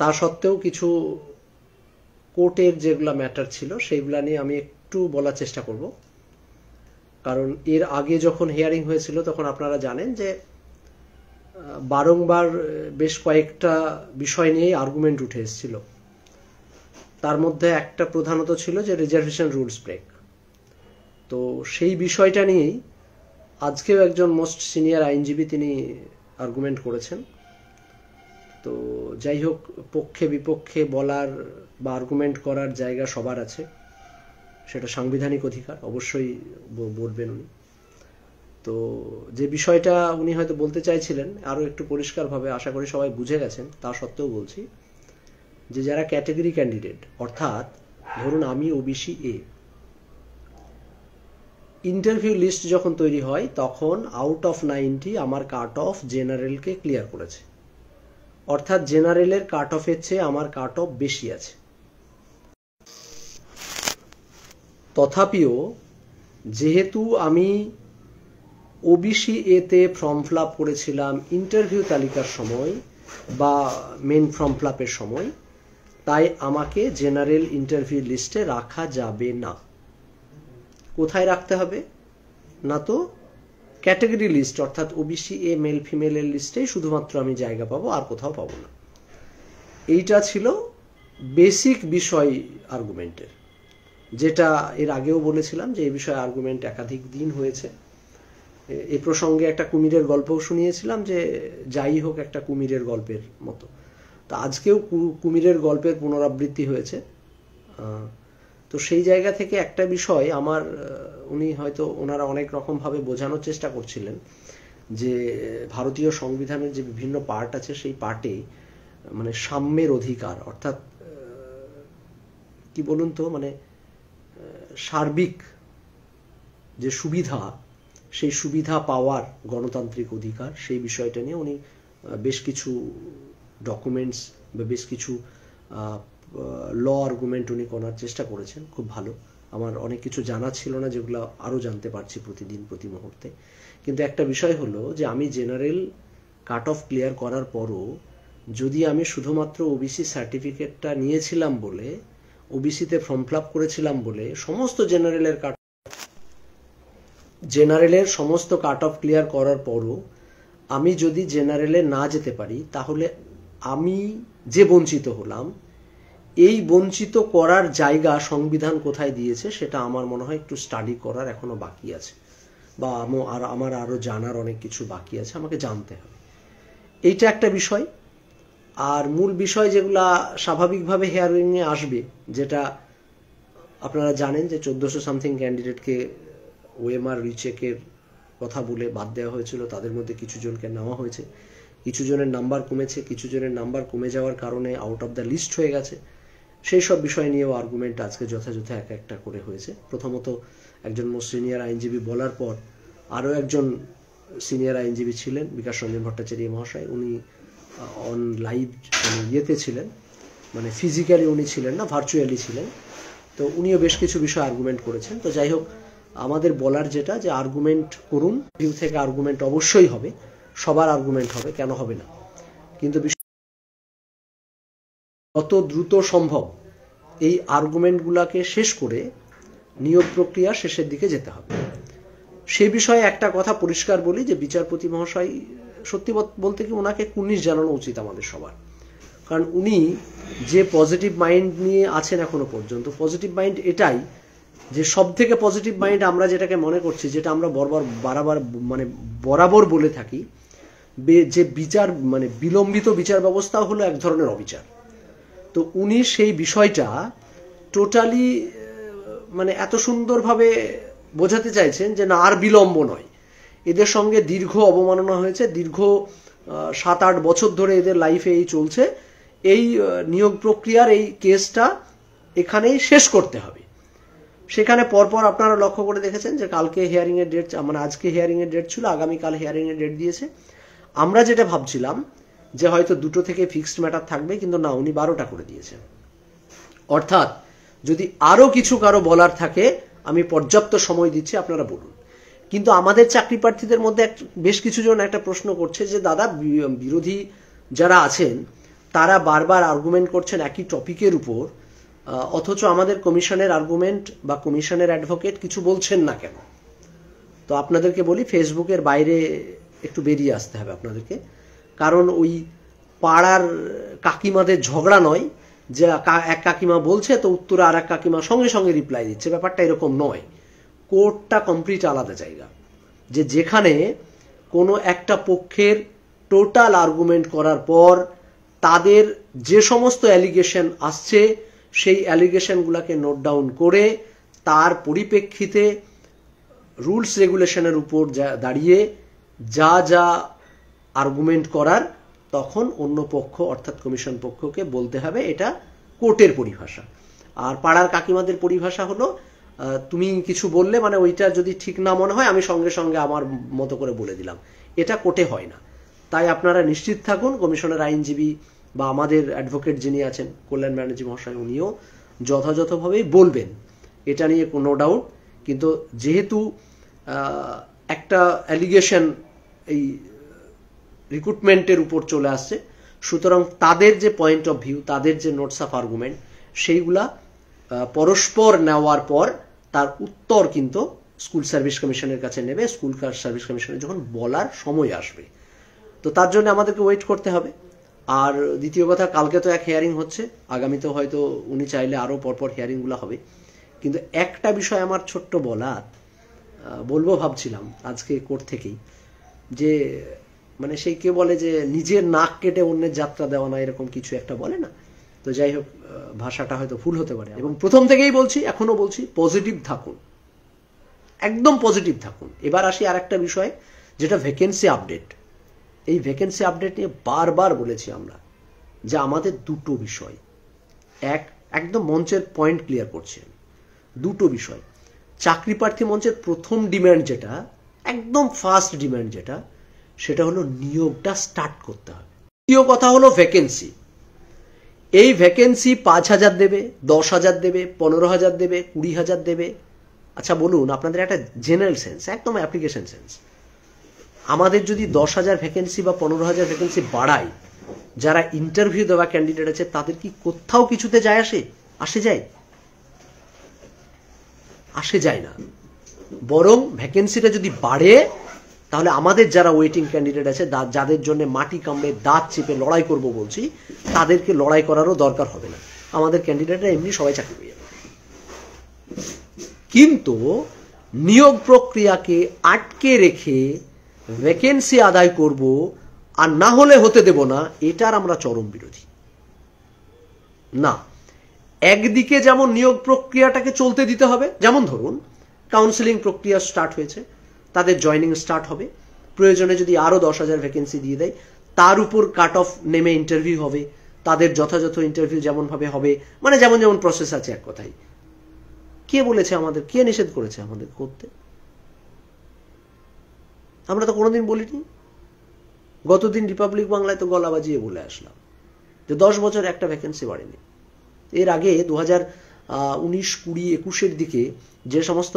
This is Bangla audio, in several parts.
তা সত্ত্বেও কিছু কোর্টের যেগুলো ম্যাটার ছিল সেইগুলা নিয়ে আমি একটু বলার চেষ্টা করব কারণ এর আগে যখন হিয়ারিং হয়েছিল তখন আপনারা জানেন যে বারংবার বেশ কয়েকটা বিষয় নিয়েই আর্গুমেন্ট উঠে এসেছিল তার মধ্যে একটা প্রধানত ছিল যে রিজার্ভেশন রুলস ব্রেক তো সেই বিষয়টা নিয়েই আজকেও একজন মোস্ট সিনিয়র আইনজীবী তিনি আর্গুমেন্ট করেছেন তো যাই হোক পক্ষে বিপক্ষে বলার বা আর্গুমেন্ট করার জায়গা সবার আছে সেটা সাংবিধানিক অধিকার অবশ্যই বলবেন উনি তো যে বিষয়টা উনি হয়তো বলতে চাইছিলেন আরও একটু পরিষ্কারভাবে আশা করি সবাই বুঝে গেছেন তা সত্ত্বেও বলছি যে যারা ক্যাটেগরি ক্যান্ডিডেট অর্থাৎ ধরুন আমি ওবিসি এ ইন্টারভিউ লিস্ট যখন তৈরি হয় তখন আউট অফ নাইনটি আমার কাট অফ জেনারেলকে ক্লিয়ার করেছে অর্থাৎ জেনারেলের কাট অফের চেয়ে আমার কাট অফ বেশি আছে তথাপিও যেহেতু আমি ওবিসি এতে e ফর্ম ফিলাপ করেছিলাম ইন্টারভিউ তালিকার সময় বা মেন ফর্ম ফিলাপের সময় তাই আমাকে জেনারেল ইন্টারভিউ লিস্টে রাখা যাবে না কোথায় রাখতে হবে না তো ক্যাটাগরি লিস্ট অর্থাৎ ওবিসি এ মেল ফিমেলের লিস্টেই শুধুমাত্র আমি জায়গা পাবো আর কোথাও পাবো না এইটা ছিল বেসিক বিষয় আর্গুমেন্টের যেটা এর আগেও বলেছিলাম যে এই বিষয়ে আর্গুমেন্ট একাধিক দিন হয়েছে এ প্রসঙ্গে একটা কুমিরের গল্পও শুনিয়েছিলাম যে যাই হোক একটা কুমিরের গল্পের মতো তো আজকেও কুমিরের গল্পের পুনরাবৃত্তি হয়েছে তো সেই জায়গা থেকে একটা বিষয় আমার উনি হয়তো ওনারা অনেক রকম ভাবে বোঝানোর চেষ্টা করছিলেন যে ভারতীয় সংবিধানের যে বিভিন্ন পার্ট আছে সেই পার্টে মানে সাম্যের অধিকার অর্থাৎ কি বলুন তো মানে সার্বিক যে সুবিধা সেই সুবিধা পাওয়ার গণতান্ত্রিক অধিকার সেই বিষয়টা নিয়ে উনি বেশ কিছু ডকুমেন্টস বা বেশ কিছু ল আর্গুমেন্ট উনি করার চেষ্টা করেছেন খুব ভালো আমার অনেক কিছু জানা ছিল না যেগুলো আরও জানতে পারছি প্রতিদিন প্রতি মুহূর্তে কিন্তু একটা বিষয় হলো যে আমি জেনারেল কাট অফ ক্লিয়ার করার পরও যদি আমি শুধুমাত্র ওবিসি সার্টিফিকেটটা নিয়েছিলাম বলে ওবিসিতে ফর্ম ফিল করেছিলাম বলে সমস্ত জেনারেলের কাট জেনারেলের সমস্ত কাট অফ ক্লিয়ার করার পরও আমি যদি জেনারেলে না যেতে পারি তাহলে আমি যে বঞ্চিত হলাম এই বঞ্চিত করার জায়গা সংবিধান কোথায় দিয়েছে সেটা আমার মনে হয় একটু স্টাডি করার এখনো বাকি আছে বা আর আমার আরও জানার অনেক কিছু বাকি আছে আমাকে জানতে হবে এইটা একটা বিষয় আর মূল বিষয় যেগুলা স্বাভাবিকভাবে এ আসবে যেটা আপনারা জানেন যে চোদ্দোশো সামথিং ক্যান্ডিডেটকে আর রিচেকের কথা বলে বাদ দেওয়া হয়েছিল তাদের মধ্যে কিছু জনকে নেওয়া হয়েছে কিছু জনের নাম্বার কমেছে কিছু জনের নাম্বার কমে যাওয়ার কারণে আউট অফ দ্য লিস্ট হয়ে গেছে সেই সব বিষয় নিয়েও আর্গুমেন্ট আজকে যথাযথ এক একটা করে হয়েছে প্রথমত একজন মোস্ট সিনিয়র আইনজীবী বলার পর আরও একজন সিনিয়র আইনজীবী ছিলেন বিকাশ রঞ্জন ভট্টাচার্য মহাশয় উনি অন লাইভ মানে ইয়েতে ছিলেন মানে ফিজিক্যালি উনি ছিলেন না ভার্চুয়ালি ছিলেন তো উনিও বেশ কিছু বিষয় আর্গুমেন্ট করেছেন তো যাই হোক আমাদের বলার যেটা যে আর্গুমেন্ট করুন ভিউ থেকে আর্গুমেন্ট অবশ্যই হবে সবার আর্গুমেন্ট হবে কেন হবে না কিন্তু অত দ্রুত সম্ভব এই আর্গুমেন্টগুলোকে শেষ করে নিয়োগ প্রক্রিয়া শেষের দিকে যেতে হবে সে বিষয়ে একটা কথা পরিষ্কার বলি যে বিচারপতি মহাশয় সত্যি বলতে কি ওনাকে কুর্নিশ জানানো উচিত আমাদের সবার কারণ উনি যে পজিটিভ মাইন্ড নিয়ে আছেন এখনো পর্যন্ত পজিটিভ মাইন্ড এটাই যে সব থেকে পজিটিভ মাইন্ড আমরা যেটাকে মনে করছি যেটা আমরা বরাবর বারাবার মানে বরাবর বলে থাকি যে বিচার মানে বিলম্বিত বিচার ব্যবস্থা হলো এক ধরনের অবিচার তো উনি সেই বিষয়টা টোটালি মানে এত সুন্দরভাবে বোঝাতে চাইছেন যে না আর বিলম্ব নয় এদের সঙ্গে দীর্ঘ অবমাননা হয়েছে দীর্ঘ সাত আট বছর ধরে এদের লাইফে এই চলছে এই নিয়োগ প্রক্রিয়ার এই কেসটা এখানেই শেষ করতে হবে সেখানে পরপর আপনারা লক্ষ্য করে দেখেছেন যে কালকে হিয়ারিংয়ের ডেট মানে আজকে হিয়ারিংয়ের ডেট ছিল আগামীকাল হিয়ারিংয়ের ডেট দিয়েছে আমরা যেটা ভাবছিলাম যে হয়তো দুটো থেকে ফিক্সড ম্যাটার থাকবে কিন্তু না উনি বারোটা করে দিয়েছেন অর্থাৎ যদি আরও কিছু কারো বলার থাকে আমি পর্যাপ্ত সময় দিচ্ছি আপনারা বলুন কিন্তু আমাদের চাকরি প্রার্থীদের মধ্যে এক বেশ কিছুজন একটা প্রশ্ন করছে যে দাদা বিরোধী যারা আছেন তারা বারবার আর্গুমেন্ট করছেন একই টপিকের উপর অথচ আমাদের কমিশনের আর্গুমেন্ট বা কমিশনের অ্যাডভোকেট কিছু বলছেন না কেন তো আপনাদেরকে বলি ফেসবুকের বাইরে একটু বেরিয়ে আসতে হবে আপনাদেরকে কারণ ওই পাড়ার কাকিমাদের ঝগড়া নয় যে এক কাকিমা বলছে তো উত্তরে আর এক কাকিমা সঙ্গে সঙ্গে রিপ্লাই দিচ্ছে ব্যাপারটা এরকম নয় কোর্টটা কমপ্লিট আলাদা জায়গা যে যেখানে কোনো একটা পক্ষের টোটাল আর্গুমেন্ট করার পর তাদের যে সমস্ত অ্যালিগেশন আসছে সেই অ্যালিগেশনগুলোকে নোট ডাউন করে তার পরিপ্রেক্ষিতে রুলস রেগুলেশনের উপর দাঁড়িয়ে যা যা আর্গুমেন্ট করার তখন অন্য পক্ষ অর্থাৎ কমিশন পক্ষকে বলতে হবে এটা কোর্টের পরিভাষা আর পাড়ার কাকিমাদের পরিভাষা হলো তুমি কিছু বললে মানে ওইটা যদি ঠিক না মনে হয় আমি সঙ্গে সঙ্গে আমার মতো করে বলে দিলাম এটা কোর্টে হয় না তাই আপনারা নিশ্চিত থাকুন কমিশনের আইনজীবী বা আমাদের অ্যাডভোকেট যিনি আছেন কল্যাণ ব্যানার্জি মহাশয় উনিও যথাযথভাবেই বলবেন এটা নিয়ে কোনো ডাউট কিন্তু যেহেতু একটা অ্যালিগেশন এই রিক্রুটমেন্টের উপর চলে আসছে সুতরাং তাদের যে পয়েন্ট অফ ভিউ তাদের যে নোটস অফ আর্গুমেন্ট সেইগুলা পরস্পর নেওয়ার পর তার উত্তর কিন্তু স্কুল সার্ভিস কমিশনের কাছে নেবে স্কুল সার্ভিস কমিশনের যখন বলার সময় আসবে তো তার জন্য আমাদেরকে ওয়েট করতে হবে আর দ্বিতীয় কথা কালকে তো এক হেয়ারিং হচ্ছে আগামীতে হয়তো উনি চাইলে আরও পরপর হেয়ারিংগুলো হবে কিন্তু একটা বিষয় আমার ছোট্ট বলার বলবো ভাবছিলাম আজকে কোর্ট থেকেই যে মানে সেই কে বলে যে নিজের নাক কেটে অন্যের যাত্রা দেওয়া না এরকম কিছু একটা বলে না তো যাই হোক ভাষাটা হয়তো ভুল হতে পারে এবং প্রথম থেকেই বলছি এখনো বলছি পজিটিভ থাকুন একদম পজিটিভ থাকুন এবার আসি আর একটা বিষয় যেটা ভ্যাকেন্সি আপডেট এই ভ্যাকেন্সি আপডেট নিয়ে বারবার বলেছি আমরা যে আমাদের দুটো বিষয় এক একদম মঞ্চের পয়েন্ট ক্লিয়ার করছি দুটো বিষয় চাকরি প্রার্থী মঞ্চের প্রথম ডিম্যান্ড যেটা একদম ফার্স্ট ডিম্যান্ড যেটা সেটা হলো নিয়োগটা স্টার্ট করতে হবে দ্বিতীয় কথা হলো ভ্যাকেন্সি এই ভ্যাকেন্সি পাঁচ হাজার দেবে দশ হাজার দেবে পনেরো হাজার দেবে কুড়ি হাজার দেবে আচ্ছা বলুন আপনাদের একটা জেনারেল সেন্স একদম অ্যাপ্লিকেশন সেন্স আমাদের যদি দশ হাজার ভ্যাকেন্সি বা পনেরো হাজার ভ্যাকেন্সি বাড়ায় যারা ইন্টারভিউ দেওয়া ক্যান্ডিডেট আছে তাদের কি কোথাও কিছুতে যায় আসে আসে যায় আসে যায় না বরং ভ্যাকেন্সিটা যদি বাড়ে তাহলে আমাদের যারা ওয়েটিং ক্যান্ডিডেট আছে যাদের জন্য মাটি কামড়ে দাঁত চেপে লড়াই করব বলছি তাদেরকে লড়াই করারও দরকার হবে না আমাদের ক্যান্ডিডেটরা এমনি সবাই চাকরি পেয়ে যাবে কিন্তু নিয়োগ প্রক্রিয়াকে আটকে রেখে ভ্যাকেন্সি আদায় করব আর না হলে হতে দেব না এটার আমরা চরম বিরোধী না একদিকে যেমন নিয়োগ প্রক্রিয়াটাকে চলতে দিতে হবে যেমন ধরুন কাউন্সিলিং প্রক্রিয়া স্টার্ট হয়েছে তাদের জয়নিং স্টার্ট হবে প্রয়োজনে যদি আরও দশ হাজার ভ্যাকেন্সি দিয়ে দেয় তার উপর কাট অফ নেমে ইন্টারভিউ হবে তাদের যথাযথ ইন্টারভিউ যেমনভাবে হবে মানে যেমন যেমন প্রসেস আছে এক কথাই কে বলেছে আমাদের কে নিষেধ করেছে আমাদের করতে আমরা তো কোনোদিন বলিনি গতদিন রিপাবলিক বাংলায় তো গলা বাজিয়ে বলে আসলাম যে দশ বছর একটা ভ্যাকেন্সি বাড়েনি এর আগে দু উনিশ কুড়ি একুশের দিকে যে সমস্ত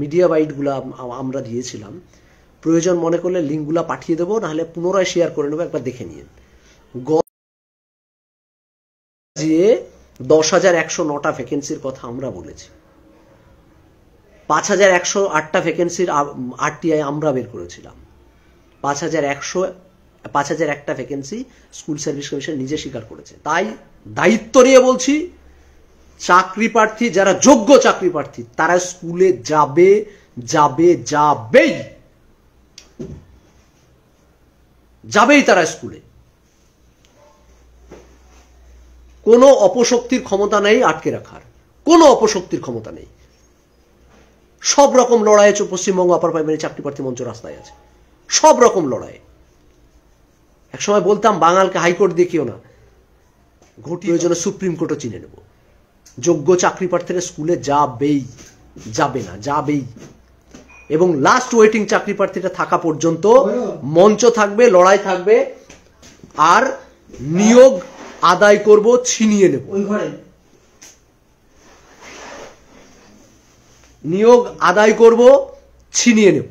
মিডিয়া বাইটগুলো আমরা দিয়েছিলাম প্রয়োজন মনে করলে লিঙ্কগুলো পাঠিয়ে দেবো নাহলে পুনরায় শেয়ার করে নেবো একবার দেখে নিন গিয়ে দশ হাজার একশো নটা ভ্যাকেন্সির কথা আমরা বলেছি পাঁচ হাজার একশো আটটা ভ্যাকেন্সির আরটিআই আমরা বের করেছিলাম পাঁচ হাজার একশো পাঁচ হাজার একটা ভ্যাকেন্সি স্কুল সার্ভিস কমিশন নিজে স্বীকার করেছে তাই দায়িত্ব নিয়ে বলছি চাকরি প্রার্থী যারা যোগ্য চাকরি প্রার্থী তারা স্কুলে যাবে যাবে যাবেই যাবেই তারা স্কুলে কোনো অপশক্তির ক্ষমতা নেই আটকে রাখার কোন অপশক্তির ক্ষমতা নেই সব রকম লড়াই আছে পশ্চিমবঙ্গ আপার প্রাইমারি চাকরি প্রার্থী মঞ্চ রাস্তায় আছে সব রকম লড়াই একসময় বলতাম বাঙালকে হাইকোর্ট দেখিও না ঘটি জন্য সুপ্রিম কোর্টও চিনে নেবো যোগ্য চাকরি প্রার্থীরা স্কুলে যাবেই যাবে না যাবেই এবং লাস্ট ওয়েটিং চাকরি প্রার্থীটা থাকা পর্যন্ত মঞ্চ থাকবে লড়াই থাকবে আর নিয়োগ আদায় করব ছিনিয়ে নেব নিয়োগ আদায় করব ছিনিয়ে নেব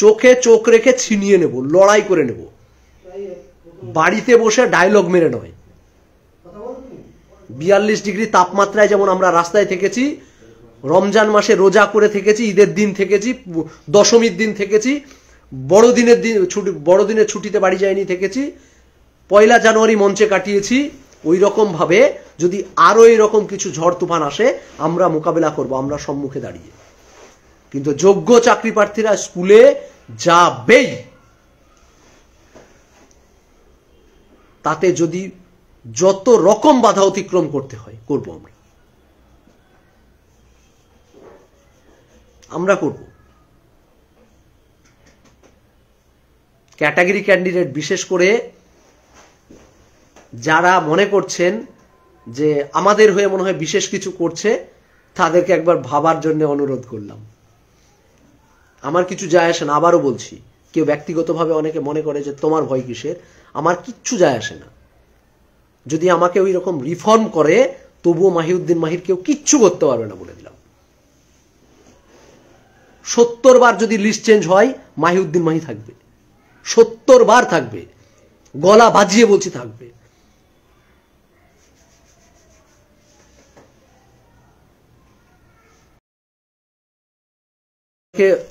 চোখে চোখ রেখে ছিনিয়ে নেব লড়াই করে নেব বাড়িতে বসে ডায়লগ মেরে নয় বিয়াল্লিশ ডিগ্রি তাপমাত্রায় যেমন আমরা রাস্তায় থেকেছি রমজান মাসে রোজা করে থেকেছি ঈদের দিন থেকেছি দশমীর দিন থেকেছি বড়দিনের দিন ছুটি বড়দিনের ছুটিতে বাড়ি যায়নি থেকেছি পয়লা জানুয়ারি মঞ্চে কাটিয়েছি ওই রকমভাবে যদি আরও এরকম কিছু ঝড় তুফান আসে আমরা মোকাবেলা করব আমরা সম্মুখে দাঁড়িয়ে কিন্তু যোগ্য চাকরি প্রার্থীরা স্কুলে যাবেই তাতে যদি যত রকম বাধা অতিক্রম করতে হয় করব আমরা আমরা করব ক্যাটাগরি ক্যান্ডিডেট বিশেষ করে যারা মনে করছেন যে আমাদের হয়ে মনে হয় বিশেষ কিছু করছে তাদেরকে একবার ভাবার জন্য অনুরোধ করলাম আমার কিছু যায় আসে না আবারও বলছি কেউ ব্যক্তিগতভাবে অনেকে মনে করে যে তোমার ভয় কিসের আমার কিচ্ছু যায় আসে না যদি আমাকে ওই রকম রিফর্ম করে তবুও মাহিউদ্দিন মাহির কেউ কিচ্ছু করতে পারবে না বলে দিলাম সত্তর বার যদি লিস্ট চেঞ্জ হয় মাহিউদ্দিন মাহি থাকবে সত্তর বার থাকবে গলা বাজিয়ে বলছি থাকবে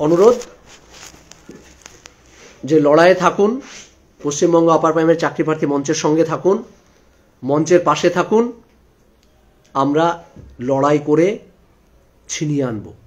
অনুরোধ যে লড়াইয়ে থাকুন পশ্চিমবঙ্গ আপার প্রাইমের চাকরি প্রার্থী মঞ্চের সঙ্গে থাকুন মঞ্চের পাশে থাকুন আমরা লড়াই করে ছিনিয়ে আনবো